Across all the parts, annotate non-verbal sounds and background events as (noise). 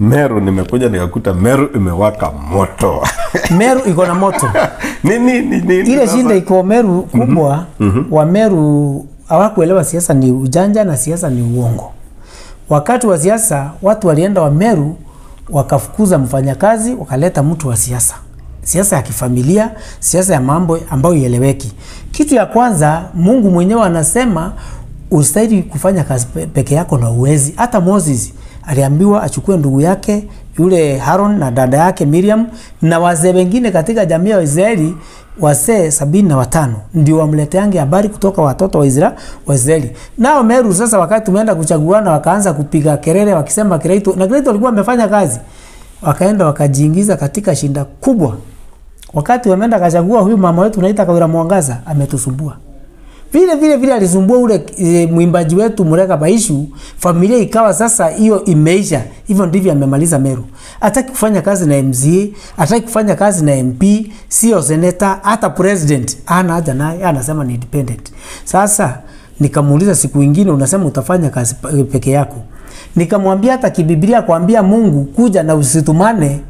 Meru nimekuja nikakuta Meru imewaka moto. (laughs) Meru iko na moto (laughs) nini, nini, ile shinda iko Meru kubwa mm -hmm. wa Meru hawakuelewa siasa ni ujanja na siasa ni uongo. Wakati wa siasa watu walienda wa Meru wakafukuza mfanyakazi wakaleta mtu wa siasa, siasa ya kifamilia, siasa ya mambo ambayo ieleweki. Kitu ya kwanza, Mungu mwenyewe anasema ustahili kufanya kazi peke yako na uwezi. Hata Moses aliambiwa achukue ndugu yake yule Haron na dada yake Miriam na wazee wengine katika jamii ya Waisraeli, wazee sabini na watano ndio wamleteange habari kutoka watoto wa Israeli Waisraeli. Nao Meru sasa, wakati tumeenda kuchaguana, wakaanza kupiga kelele wakisema Kreito na Kreito alikuwa amefanya kazi, wakaenda wakajiingiza katika shinda kubwa. Wakati wameenda kachagua huyu mama wetu naita Kawira Mwangaza ametusumbua vile vile vile alizumbua ule e, mwimbaji wetu Mureka Baishu, familia ikawa sasa hiyo imeisha. Hivyo ndivyo amemaliza Meru. Hataki kufanya kazi na MZ, hataki kufanya kazi na MP, sio senator, hata president ana haja naye, anasema ni independent. Sasa nikamuuliza siku ingine, unasema utafanya kazi peke yako? Nikamwambia hata kibiblia kwambia Mungu kuja na usitumane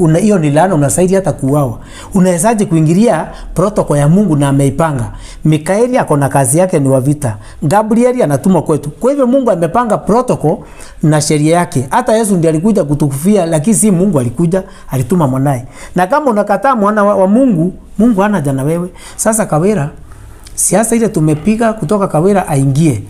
una hiyo ni laana, unastahili hata kuuawa. Unawezaje kuingilia protoko ya Mungu na ameipanga? Mikaeli ako na kazi yake ni wa vita, Gabrieli anatumwa kwetu. Kwa hivyo Mungu amepanga protoko na sheria yake. Hata Yesu ndiye alikuja kutukufia, lakini si Mungu alikuja, alituma mwanae. Na kama unakataa mwana wa, wa Mungu, Mungu hana jana wewe. Sasa Kawira, siasa ile tumepiga kutoka Kawira aingie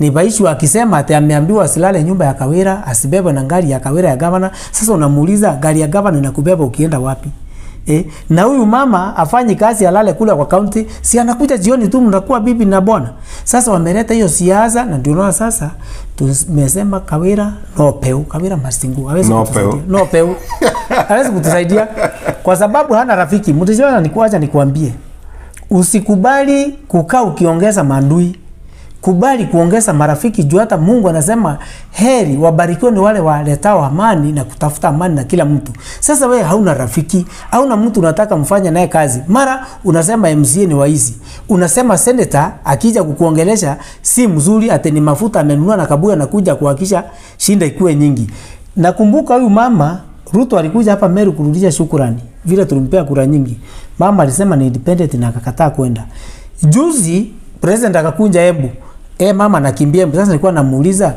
ni Baishu akisema ati ameambiwa asilale nyumba ya Kawira, asibebwe na gari ya Kawira ya gavana. Sasa unamuuliza gari ya gavana inakubeba ukienda wapi? E, na huyu mama afanyi kazi alale kule kwa kaunti, si anakuja jioni tu mnakuwa bibi na bwana. Sasa wameleta hiyo siasa na ndio unaona sasa tumesema Kawira no peu, Kawira mastingu hawezi kutusaidia. no peu hawezi kutusaidia kwa sababu hana rafiki. Mtu Mtishona nikuacha nikuambie, usikubali kukaa ukiongeza maandui kubali kuongeza marafiki juu hata Mungu anasema heri wabarikiwe ni wale waletao amani na kutafuta amani na kila mtu. Sasa wewe hauna rafiki, hauna mtu unataka mfanye naye kazi. Mara unasema MCA ni waizi. Unasema senator akija kukuongelesha si mzuri ate ni mafuta amenunua na kabuya na kuja kuhakisha shinda ikue nyingi. Nakumbuka huyu mama Ruto alikuja hapa Meru kurudisha shukrani. Vile tulimpea kura nyingi. Mama alisema ni independent na akakataa kwenda. Juzi president akakunja hebu e, mama na Kimbiembo. Sasa nilikuwa namuuliza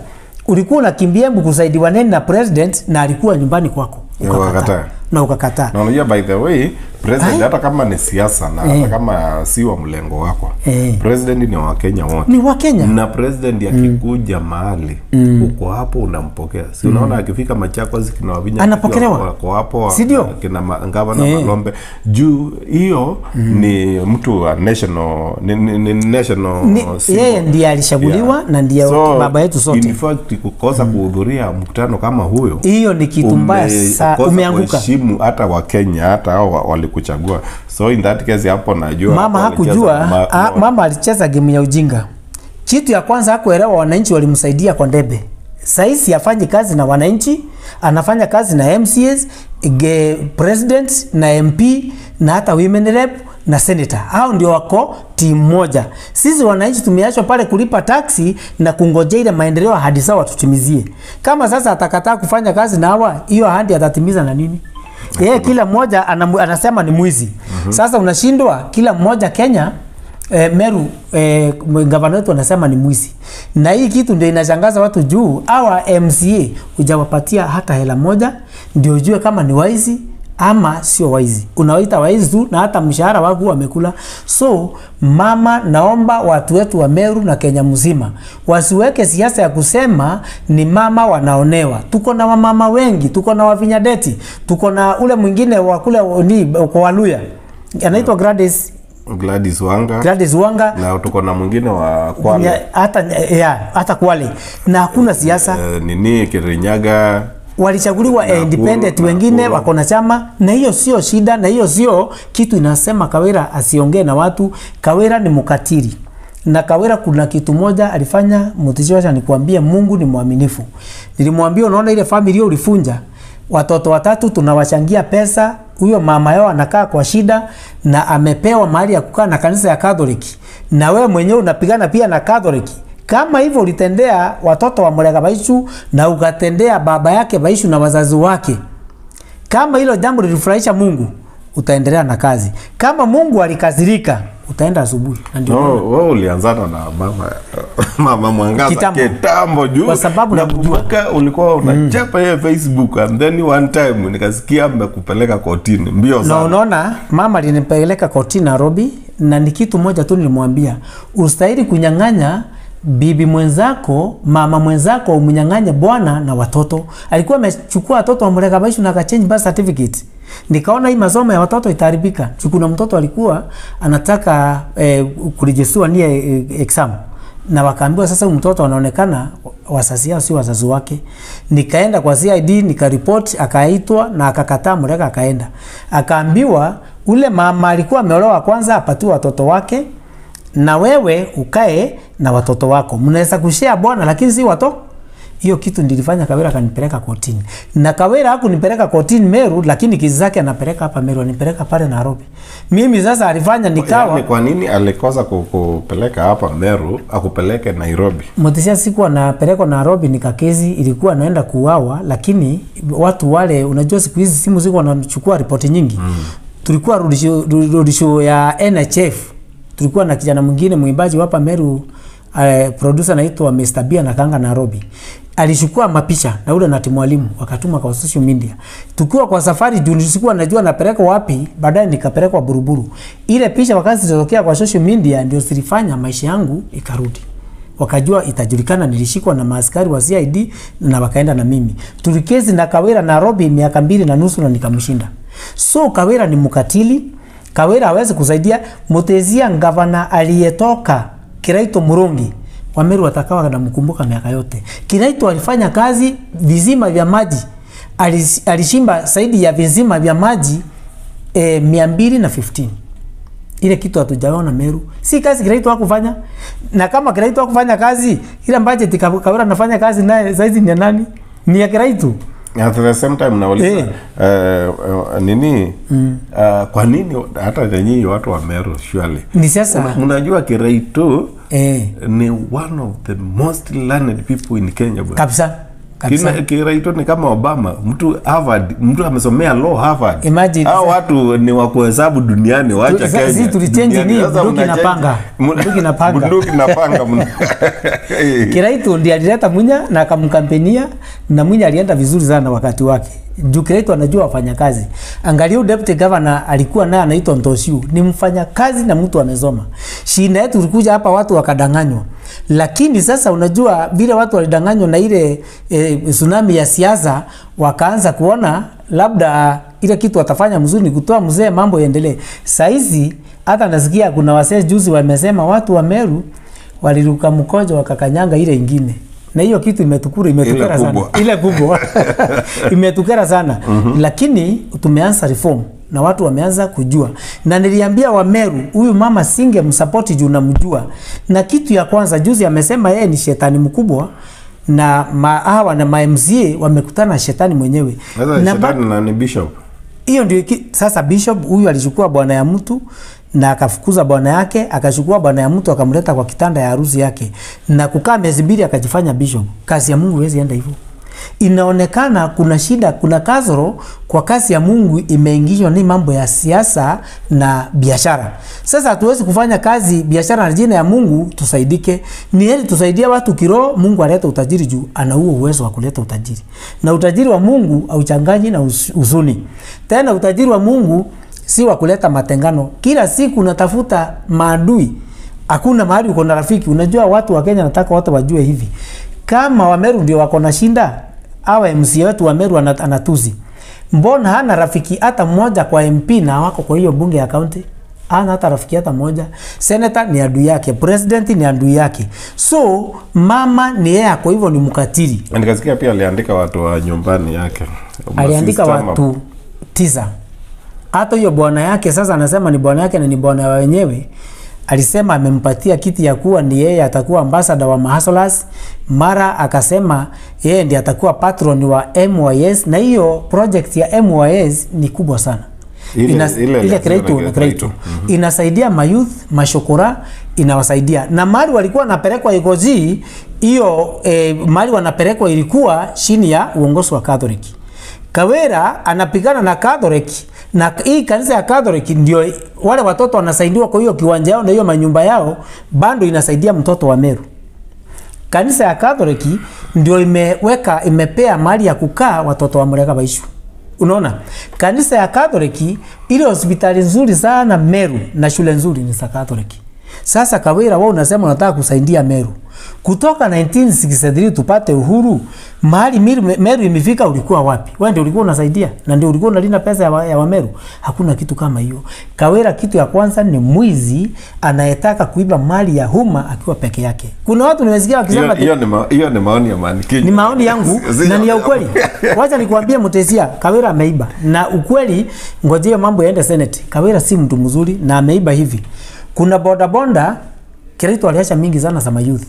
ulikuwa unakimbia mbu kusaidiwa neni na president na alikuwa nyumbani kwako ukakataa na ukakataa. Na unajua by the way president eh? hata kama ni siasa na hata eh. kama si wa mlengo wako eh. president ni wa Kenya wote, ni wa Kenya na president mm. akikuja mm, mahali mm, uko hapo unampokea, si mm. unaona mm, akifika machako zikina Wavinya anapokelewa uko hapo, si ndio? Kina ngava na Malombe juu hiyo mm, ni mtu wa national ni, ni, ni national ni, yeye ndiye alishaguliwa yeah, na ndiye so, baba yetu sote. In fact kukosa mm, kuhudhuria mkutano kama huyo, hiyo ni kitu mbaya sana, umeanguka walimu hata wa Kenya hata hao walikuchagua. So in that case hapo najua mama hakujua ma, ah, a, mama alicheza game ya ujinga. Kitu ya kwanza hakuelewa wananchi walimsaidia kwa ndebe. Saisi afanye kazi na wananchi, anafanya kazi na MCS, ge, president na MP na hata women rep na senator. Hao ndio wako timu moja. Sisi wananchi tumeachwa pale kulipa taksi na kungojea ile maendeleo hadi sawa tutimizie. Kama sasa atakataa kufanya kazi na hawa, hiyo ahadi atatimiza na nini? yeye kila mmoja anasema ni mwizi mm -hmm. Sasa unashindwa kila mmoja Kenya e, Meru e, gavana wetu anasema ni mwizi, na hii kitu ndio inashangaza watu juu awa MCA hujawapatia hata hela moja ndio ujue kama ni waizi ama sio waizi, unawaita waizi tu na hata mshahara wako wamekula. So mama, naomba watu wetu wa Meru na Kenya mzima wasiweke siasa ya kusema ni mama wanaonewa. Tuko na wamama wengi, tuko na wavinyadeti, tuko na ule mwingine wa kule ni kwa Waluya anaitwa Gladys Gladys Wanga. Gladys Wanga. Na tuko na mwingine wa Kwale. Hata eh, ya, hata Kwale. Na hakuna siasa. Uh, nini Kirinyaga walichaguliwa na eh, independent kuru, wengine wako na chama, na hiyo sio shida, na hiyo sio kitu inasema Kawira asiongee na watu. Kawira ni mkatili na Kawira kuna kitu moja alifanya mtisho, nikuambia Mungu ni mwaminifu. Nilimwambia unaona, ile familia ulifunja watoto watatu tunawachangia pesa, huyo mama yao anakaa kwa shida na amepewa mahali ya kukaa na kanisa ya Katoliki, na wewe mwenyewe unapigana pia na Katoliki kama hivyo ulitendea watoto wa mlega Baishu na ukatendea baba yake Baishu na wazazi wake, kama hilo jambo lilifurahisha Mungu, utaendelea na kazi. Kama Mungu alikazirika, utaenda asubuhi. Ndio wewe ulianzana na mama (laughs) mama Mwangaza kitambo, kitambo juu, kwa sababu nakumbuka ulikuwa mm. unachapa mm, yeye Facebook and then one time nikasikia mmekupeleka kotini mbio sana. No, unaona mama alinipeleka kotini Nairobi, na ni kitu moja tu nilimwambia, ustahili kunyang'anya bibi mwenzako, mama mwenzako umnyang'anye bwana na watoto. Alikuwa amechukua watoto amleka baishu na akachange birth certificate. Nikaona hii masomo ya watoto itaharibika. chukuna mtoto alikuwa anataka eh, kurejesua nia eh, exam na wakaambiwa sasa mtoto anaonekana wasasi yao si wazazi wake. Nikaenda kwa CID nikaripoti, akaitwa na akakataa mreka, akaenda akaambiwa ule mama alikuwa ameolewa kwanza apatiwa watoto wake na wewe ukae na watoto wako, mnaweza kushare bwana, lakini si watoto hiyo kitu ndilifanya Kawira kanipeleka kotini, na Kawira nipeleka kotini Meru, lakini kizi zake anapeleka hapa Meru, anipeleka pale Nairobi. Mimi sasa alifanya yaani nikawa yani, kwa nini alikosa kupeleka hapa Meru akupeleke Nairobi? Mutisia siku anapelekwa Nairobi, nika kesi ilikuwa naenda kuuawa, lakini watu wale, unajua siku hizi simu ziko wanachukua ripoti nyingi mm. Tulikuwa rudisho, rudisho ya NHF mm tulikuwa na kijana mwingine mwimbaji wapa Meru uh, producer anaitwa Mr. B kanga Nairobi. Alichukua mapicha na ule timu mwalimu wakatuma kwa social media. Tukiwa kwa safari juu sikuwa najua napeleka wapi, baadaye nikapelekwa Buruburu. Ile picha wakati zilitokea kwa social media ndio zilifanya maisha yangu ikarudi. Wakajua itajulikana nilishikwa na maaskari wa CID na wakaenda na mimi. Tulikezi na Kawira Nairobi miaka mbili na nusu na nikamshinda. So Kawira ni mkatili, Kawira hawezi kusaidia Mutezia ngavana aliyetoka Kiraito Murungi kwa Meru watakawa wanamkumbuka miaka yote. Kiraito alifanya kazi vizima vya maji. Alishimba zaidi ya vizima vya maji e, na fifteen Ile kitu hatujaona Meru. Si kazi Kiraito hakufanya. Na kama Kiraito hakufanya kazi, ile budget Kawira anafanya kazi naye saizi ni nani? Ni ya Kiraito at the same time nauliza eh, uh, uh, nini mm. uh, kwa nini hata nyinyi watu wa Meru surely ni sasa mnajua Kiraitu ni one of the most learned people in Kenya kabisa Kiraito ni kama Obama, mtu Harvard, mtu amesomea law Harvard. Imagine hao watu ni wa kuhesabu duniani, waacha Kenya. Sisi tulichange ni (laughs) bunduki na panga, bunduki na panga, bunduki na panga. (laughs) Kiraito ndiye alileta Munya na akamkampenia, na Munya alienda vizuri sana wakati wake juu kila mtu anajua wafanyakazi. Angalia deputy governor alikuwa naye anaitwa Ntosiu, ni mfanyakazi na mtu amesoma. Shida yetu ilikuja hapa watu wakadanganywa. Lakini sasa unajua vile watu walidanganywa na ile e, tsunami ya siasa, wakaanza kuona labda ile kitu watafanya mzuri ni kutoa mzee mambo yaendelee. Saizi hata nasikia kuna wasee juzi wamesema watu wa Meru waliruka mkojo wakakanyanga ile ingine na hiyo kitu imetukura (laughs) imetukera sana ile kubwa imetukera sana mm -hmm. Lakini tumeanza reform na watu wameanza kujua, na niliambia Wameru huyu mama singe msapoti juu namjua, na kitu ya kwanza juzi amesema yeye ni shetani mkubwa na hawa na ma wamekutana shetani mwenyewe na, shetani na ni bishop hiyo ndio sasa bishop huyu alichukua bwana ya mtu na akafukuza bwana yake, akachukua bwana ya mtu akamleta kwa kitanda ya harusi yake na kukaa miezi mbili akajifanya bishop. Kazi ya Mungu haiwezi enda hivyo. Inaonekana kuna shida, kuna kasoro kwa kazi ya Mungu imeingizwa ni mambo ya siasa na biashara. Sasa hatuwezi kufanya kazi biashara na jina ya Mungu tusaidike. Ni heri tusaidia watu kiroho, Mungu aleta utajiri juu ana huo uwezo wa kuleta utajiri. Na utajiri wa Mungu auchanganyi na uzuni Tena utajiri wa Mungu si wa kuleta matengano. Kila siku unatafuta maadui. Hakuna mahali uko na rafiki. Unajua watu wa Kenya nataka watu wajue hivi. Kama Wameru ndio wako na shinda, awe MC wetu wa Meru anatuzi, mbona hana rafiki hata mmoja kwa MP na wako kwa hiyo bunge ya kaunti? Hana hata rafiki hata mmoja. Senator ni adui yake, president ni adui yake, so mama ni yeye, kwa hivyo ni mkatili. Nikasikia pia aliandika watu wa nyumbani yake, aliandika watu tisa. Hata hiyo bwana yake sasa anasema ni bwana yake na ni bwana wa wenyewe alisema amempatia kiti ya kuwa ni yeye atakuwa ambassador wa Mahasolas, Mara akasema yeye ndiye atakuwa patron wa MYS, na hiyo project ya MYS ni kubwa sana ile, Inas, mm -hmm. inasaidia mayouth mashokora inawasaidia na mali walikuwa wanapelekwa Igozi hiyo e, mali wanapelekwa ilikuwa chini ya uongozi wa Catholic. Kawera anapigana na Catholic na hii kanisa ya Catholic ndio wale watoto wanasaidiwa kwa hiyo kiwanja yao na hiyo manyumba yao, bando inasaidia mtoto wa Meru kanisa ya Katholiki ndio imeweka imepea mali ya kukaa watoto wa Mureka Baishu. Unaona, kanisa ya Katholiki ile hospitali nzuri sana Meru na shule nzuri ni za Katholiki. Sasa Kawira, wewe unasema unataka kusaidia Meru kutoka 1963 tupate uhuru, mahali Meru imefika, ulikuwa wapi? Wewe ndio ulikuwa unasaidia na ndio ulikuwa unalinda pesa ya, wa, ya Wameru? Hakuna kitu kama hiyo. Kawira, kitu ya kwanza ni mwizi anayetaka kuiba mali ya umma akiwa peke yake. Kuna watu nimesikia wakisema hiyo ni hiyo ni maoni ya Mankinyo, ni maoni yangu (laughs) na ni ya ukweli. Wacha nikuambie Mutesia, Kawira ameiba na ukweli, ngojea mambo yaende Senate. Kawira si mtu mzuri na ameiba hivi. Kuna bodaboda Kirito aliacha mingi sana za mayuthi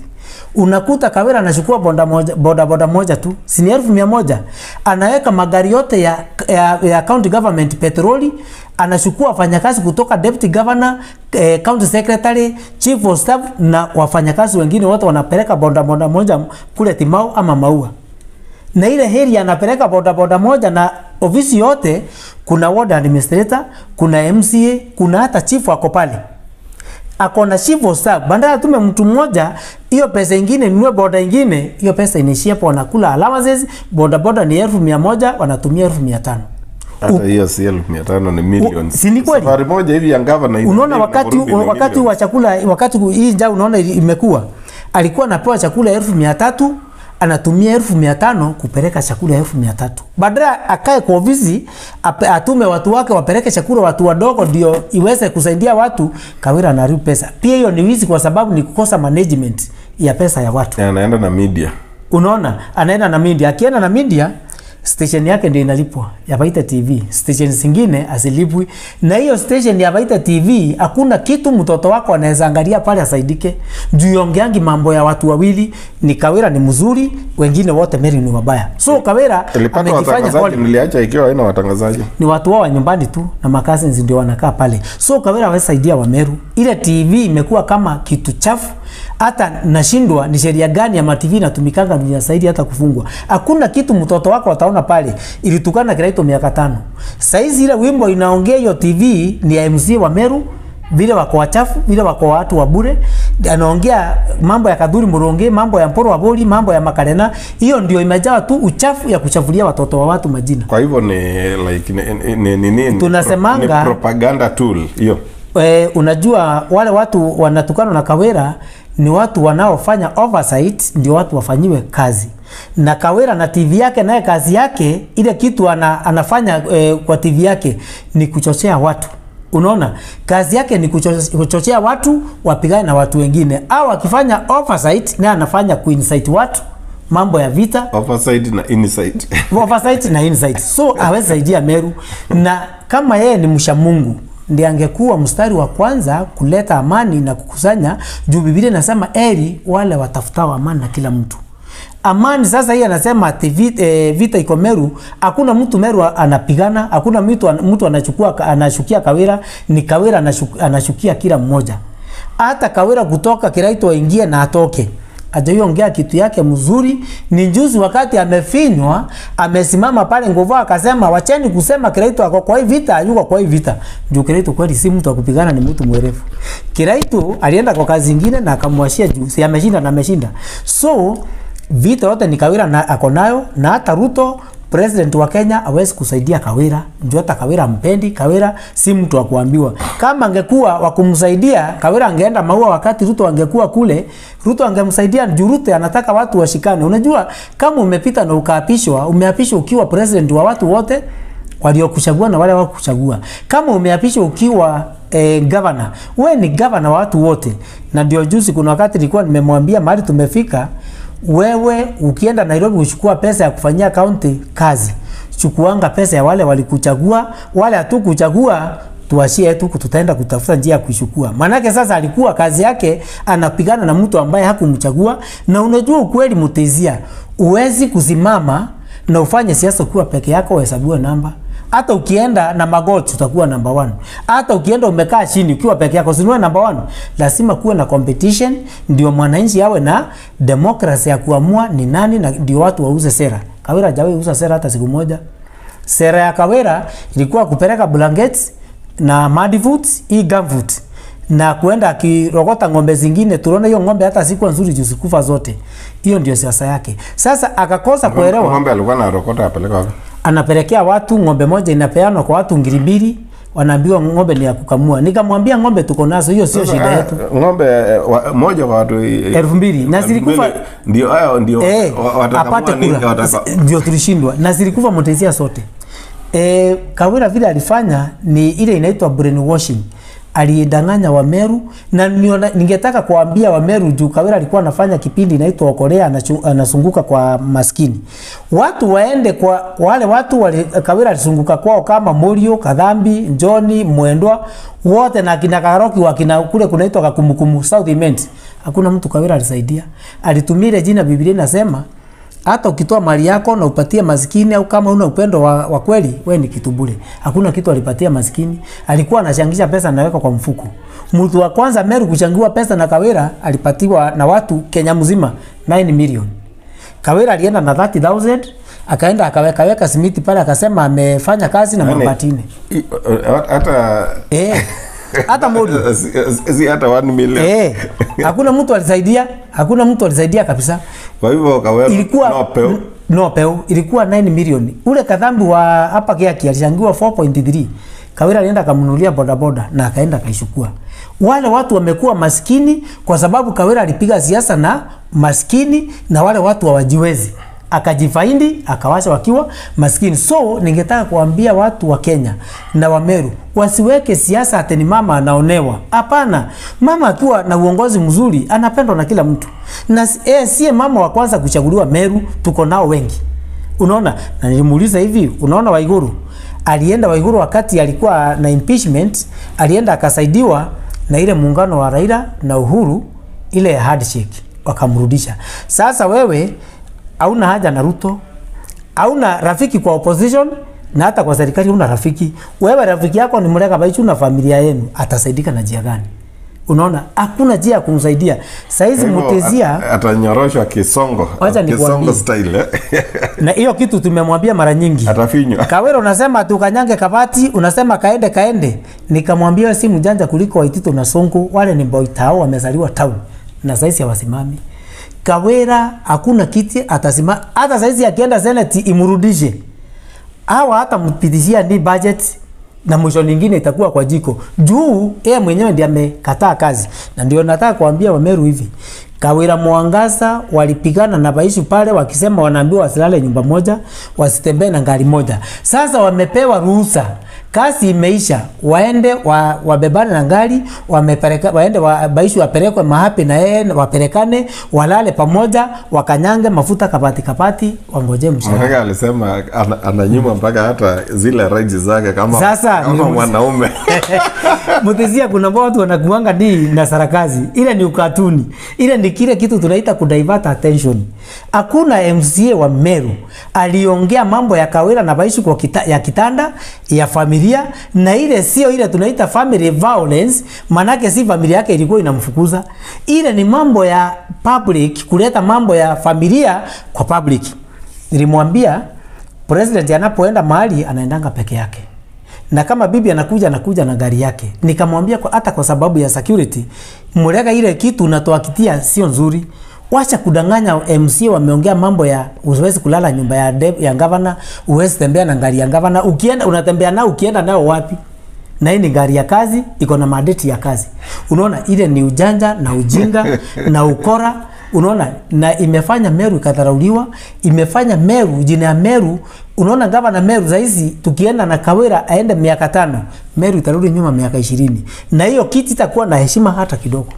Unakuta Kawira anachukua boda moja, boda, boda moja tu sini elfu mia moja anaweka magari yote ya, ya, ya county government petroli, anachukua wafanyakazi kutoka deputy governor eh, county secretary, chief of staff na wafanyakazi wengine wote wanapeleka boda boda moja kule Timau ama Maua, na ile heri anapeleka boda boda moja na ofisi yote, kuna ward administrator, kuna MCA, kuna hata chief wako pale akona chivo sabu bandala tume mtu mmoja hiyo pesa ingine nunue boda ingine hiyo pesa inaishia hapo wanakula allowances boda boda ni elfu mia moja wanatumia elfu mia tano hiyo si elfu mia tano ni milioni si ni kweli safari moja hivi ya gavana unaona wakati wakati wa chakula wakati hii njaa unaona imekuwa alikuwa anapewa chakula elfu mia tatu anatumia elfu mia tano kupeleka chakula elfu mia tatu badala akae kwa ofisi atume watu wake wapeleke chakula watu wadogo ndio iweze kusaidia watu. Kawira anaharibu pesa. Pia hiyo ni wizi, kwa sababu ni kukosa management ya pesa ya watu. Anaenda na media, unaona, anaenda na media. Akienda na media station yake ndio inalipwa ya Baita TV, station zingine azilipwi. Na hiyo station ya Baita TV hakuna kitu mtoto wako anaweza angalia pale asaidike, juu yongeangi mambo ya watu wawili, ni Kawira ni mzuri, wengine wote Meri ni wabaya. So Kawira amejifanya niliacha ikiwa haina watangazaji, ni watu wao wa nyumbani tu na makazi ndio wanakaa pale. So Kawira hawezi wa Meru. Ile TV imekuwa kama kitu chafu hata nashindwa ni sheria gani ya mativi inatumikanga dunia saidi hata kufungwa. Hakuna kitu mtoto wako ataona pale, ilitukana kiraito miaka tano. Saizi ile wimbo inaongea hiyo TV ni ya MC wa Meru, vile wako wachafu, vile wako watu wa bure, anaongea mambo ya Kadhuri Murungi, mambo ya Mporo wa Boli, mambo ya Makarena. Hiyo ndio imejawa tu uchafu ya kuchafulia watoto wa watu majina. Kwa hivyo ni like ni ni, ni, ni tunasemanga ni propaganda tool hiyo. E, unajua wale watu wanatukana na Kawera ni watu wanaofanya oversight ndio watu wafanyiwe kazi. Na Kawira na TV yake naye kazi yake ile kitu ana, anafanya e, kwa TV yake ni kuchochea watu. Unaona, kazi yake ni kuchochea, watu wapigane na watu wengine, au akifanya oversight naye anafanya kuinsight watu mambo ya vita, oversight na insight, oversight na insight, so awezaidia Meru, na kama yeye ni msha Mungu ndiye angekuwa mstari wa kwanza kuleta amani na kukusanya, juu Biblia inasema eri wale watafutao amani na kila mtu amani. Sasa hii anasema ati vita, e, vita iko Meru, hakuna mtu Meru anapigana, hakuna mtu mtu anachukua anashukia Kawira, ni Kawira anashukia kila mmoja, hata Kawira kutoka Kiraito aingie na atoke ajaiongea kitu yake mzuri. Ni juzi wakati amefinywa, amesimama pale nguvu, akasema wacheni kusema Kiraitu ako kwa hii vita, yuko kwa hii vita. Ndio Kiraitu kweli si mtu akupigana, ni mtu mwerevu. Kiraitu alienda kwa kazi nyingine na akamwashia juzi, ameshinda na ameshinda. So vita yote ni Kawira na ako nayo na hata Ruto president wa Kenya awezi kusaidia Kawira juu hata Kawira mpendi. Kawira si mtu wa kuambiwa. Kama angekuwa wa kumsaidia Kawira angeenda maua wakati Ruto angekuwa kule, Ruto angemsaidia juu Ruto anataka watu washikane. Unajua, kama umepita na ukaapishwa, umeapishwa ukiwa president wa watu wote waliokuchagua na wale wakuchagua. Kama umeapishwa ukiwa e, governor, we ni governor wa watu wote, na ndio juzi kuna wakati nilikuwa nimemwambia mahali tumefika wewe ukienda Nairobi uchukua pesa ya kufanyia kaunti kazi, chukuanga pesa ya wale walikuchagua, wale hatukuchagua tuashie tu tutaenda kutafuta njia ya kuichukua. Maanake sasa alikuwa kazi yake anapigana na mtu ambaye hakumchagua. Na unajua ukweli, Mutezia, uwezi kusimama na ufanye siasa ukiwa peke yako, uhesabiwe namba. Hata ukienda na magoti utakuwa namba 1 Hata ukienda umekaa chini ukiwa peke yako usinue namba 1 Lazima kuwe na competition, ndio mwananchi awe na demokrasi ya kuamua ni nani, na ndio watu wauze sera. Kawira jawe uza sera hata siku moja. Sera ya Kawira ilikuwa kupeleka blankets na mud foods, i gum na kuenda akirogota ng'ombe zingine. Tuliona hiyo ng'ombe hata sikuwa nzuri juu zikufa zote. Hiyo ndio siasa yake. Sasa akakosa kuelewa. Ng'ombe alikuwa anarogota apeleka wapi? Anapelekea watu, ng'ombe moja inapeanwa kwa watu ngiri mbili wanaambiwa ng'ombe ni ya kukamua. Nikamwambia ng'ombe tuko nazo, hiyo sio shida eh, yetu. Ng'ombe eh, wa, moja kwa watu eh, elfu mbili na zilikufa, ndio hayo ndio e, apate kula, ndio tulishindwa na zilikufa mtesia sote. E, Kawira vile alifanya ni ile inaitwa brainwashing aliyedanganya Wameru na niona, ningetaka kuambia Wameru juu Kawira alikuwa anafanya kipindi inaitwa Okolea anazunguka kwa maskini. Watu waende kwa wale watu wale Kawira alizunguka kwao kama Morio, Kadhambi, Njoni, Mwendwa wote na kina Karoki wa kina kule kunaitwa Kakumukumu South Immense. Hakuna mtu Kawira alisaidia. Alitumia jina Biblia inasema hata ukitoa mali yako na upatie maskini, au kama una upendo wa, wa kweli, wewe ni kitu bure. Hakuna kitu alipatia maskini, alikuwa anachangisha pesa anaweka kwa mfuko. Mtu wa kwanza Meru kuchangiwa pesa na Kawira alipatiwa na watu Kenya mzima 9 million. Kawira alienda na 30000 akaenda akaweka weka simiti pale, akasema amefanya kazi na mabatini. Uh, uh, hata eh hata modu (laughs) si hata 1 million eh, hakuna mtu alisaidia, hakuna mtu alisaidia kabisa. Kwa hivyo kaweza ilikuwa no peo no peo ilikuwa 9 million Ule kadhambi wa hapa Kiaki alishangiwa 4.3 Kawira alienda kamnunulia boda boda na akaenda kaishukua Wale watu wamekuwa maskini kwa sababu Kawira alipiga siasa na maskini na wale watu hawajiwezi wa akajifaindi akawasha wakiwa maskini. So ningetaka kuambia watu wa Kenya na Wameru wasiweke siasa ati ni mama anaonewa. Hapana, mama akiwa na uongozi mzuri anapendwa na kila mtu, na eh, siye mama wa kwanza kuchaguliwa Meru, tuko nao wengi. Unaona, na nilimuuliza hivi, unaona Waiguru alienda Waiguru wakati alikuwa na impeachment, alienda akasaidiwa na ile muungano wa Raila na Uhuru, ile handshake wakamrudisha. Sasa wewe hauna haja na Ruto, hauna rafiki kwa opposition na hata kwa serikali una rafiki. Wewe rafiki yako ni Mlega Baichu na familia yenu, atasaidika na njia gani? Unaona, hakuna njia ya kumsaidia saizi. Mutezia atanyoroshwa Kisongo, acha Kisongo style eh. (laughs) na hiyo kitu tumemwambia mara nyingi, atafinywa. Kawero unasema tukanyange kabati, unasema kaende kaende, nikamwambia si mjanja kuliko Waitito na Sonko, wale ni boy tao, wamezaliwa town na saizi hawasimami. Kawera hakuna kiti atasima, hata saizi akienda senati imurudishe hawa, hata mpitishia ni budget na mwisho lingine itakuwa kwa jiko juu yeye mwenyewe ndiye amekataa kazi, na ndio nataka kuambia Wameru hivi Kawira Mwangaza walipigana na Baishu pale wakisema wanaambiwa wasilale nyumba moja, wasitembee na gari moja. Sasa wamepewa ruhusa Kazi imeisha, waende wa, wabebane na ngari wamepeleka, waende wa, baishi wapelekwe mahapi na yeye wapelekane, walale pamoja, wakanyange mafuta kapati kapati, wangoje mshahara. Mkaka alisema ananyuma ana mpaka hata zile range zake kama, Sasa, kama mwanaume (laughs) mutizia. Kuna watu wanakuanga di na sarakazi, ile ni ukatuni, ile ni kile kitu tunaita ku divert attention. Hakuna MCA wa Meru aliongea mambo ya Kawira na baishi kwa kita, ya kitanda ya familia familia, na ile sio ile tunaita family violence, manake si familia yake ilikuwa inamfukuza. Ile ni mambo ya public, kuleta mambo ya familia kwa public. Nilimwambia president anapoenda mahali anaendanga peke yake na kama bibi anakuja anakuja na gari yake. Nikamwambia kwa hata kwa sababu ya security, murega ile kitu unatoakitia sio nzuri. Wacha kudanganya MC wameongea mambo ya uwezi kulala nyumba ya de, ya gavana, uwezi tembea na ngari ya gavana. Ukienda unatembea nao ukienda nao wapi? Na hii ni gari ya kazi, iko na madeti ya kazi. Unaona ile ni ujanja na ujinga (laughs) na ukora. Unaona na imefanya Meru ikadharauliwa, imefanya Meru jina ya Meru. Unaona gavana Meru zaizi, tukienda na Kawira aende miaka tano, Meru itarudi nyuma miaka ishirini, na hiyo kiti itakuwa na heshima hata kidogo.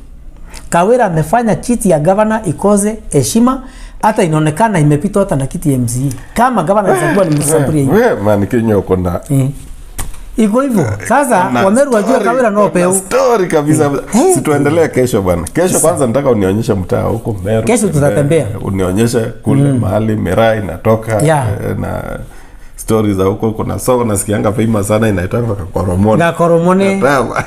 Kawira amefanya chiti ya gavana ikoze heshima hata inaonekana imepita hata na kiti ya e. Kama gavana alizokuwa ni eh, msaburi Wewe eh, eh, man Kenya uko na Iko hivyo. Sasa Wameru wajua Kawira nao peo. Story kabisa. Hey. kesho bwana. Kesho kwanza nataka unionyeshe mtaa huko Meru. Kesho tutatembea. Unionyeshe kule mm. mahali Merai natoka yeah. na stori za huko kuna soko nasikianga feima sana inaitanga kakoromone kakoromone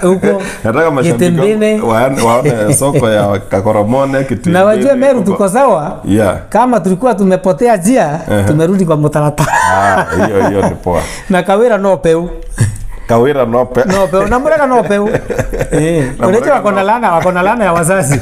huko (laughs) nataka mashabiki waone soko ya kakoromone kitu na wajue meru tuko sawa yeah. kama tulikuwa tumepotea jia uh -huh. tumerudi kwa mutaratara ah, hiyo hiyo ni poa (laughs) na kawira no peu kawira nope nope unamurega nope u unacho wakona lana wakona lana ya wazazi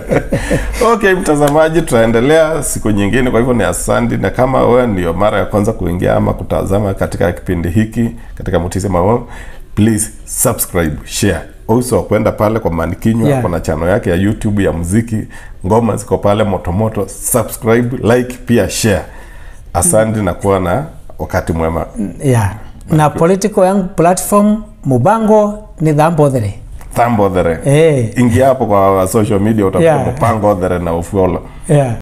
(laughs) okay mtazamaji tunaendelea siku nyingine kwa hivyo ni asandi na kama wewe ndio mara ya kwanza kuingia ama kutazama katika kipindi hiki katika mutisi mawamu please subscribe share uso kwenda pale kwa manikinywa yeah. kuna chano yake ya youtube ya muziki ngoma ziko pale motomoto moto. subscribe like pia share asandi mm. na kuwa na wakati mwema yeah na political yangu platform Mubango ni Thambothere. Thambothere. Eh. Ingia hapo kwa social media utapata yeah. pango There na ufuola Yeah.